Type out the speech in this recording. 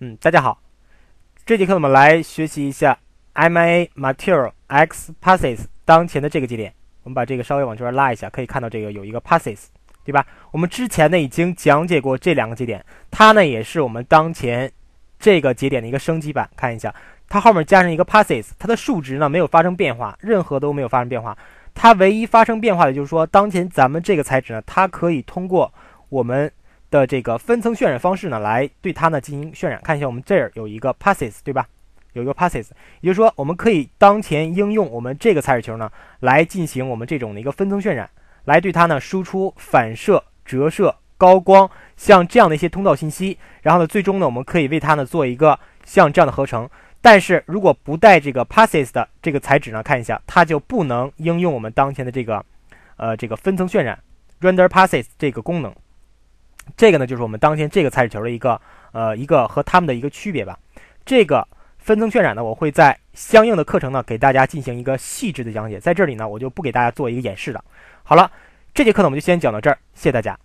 嗯，大家好，这节课我们来学习一下 M A Material X Passes 当前的这个节点。我们把这个稍微往这边拉一下，可以看到这个有一个 Passes，对吧？我们之前呢已经讲解过这两个节点，它呢也是我们当前这个节点的一个升级版。看一下，它后面加上一个 Passes，它的数值呢没有发生变化，任何都没有发生变化。它唯一发生变化的就是说，当前咱们这个材质呢，它可以通过我们。的这个分层渲染方式呢，来对它呢进行渲染。看一下，我们这儿有一个 passes，对吧？有一个 passes，也就是说，我们可以当前应用我们这个材质球呢，来进行我们这种的一个分层渲染，来对它呢输出反射、折射、高光，像这样的一些通道信息。然后呢，最终呢，我们可以为它呢做一个像这样的合成。但是如果不带这个 passes 的这个材质呢，看一下，它就不能应用我们当前的这个呃这个分层渲染 render passes 这个功能。这个呢，就是我们当天这个彩纸球的一个，呃，一个和他们的一个区别吧。这个分层渲染呢，我会在相应的课程呢，给大家进行一个细致的讲解。在这里呢，我就不给大家做一个演示了。好了，这节课呢，我们就先讲到这儿，谢谢大家。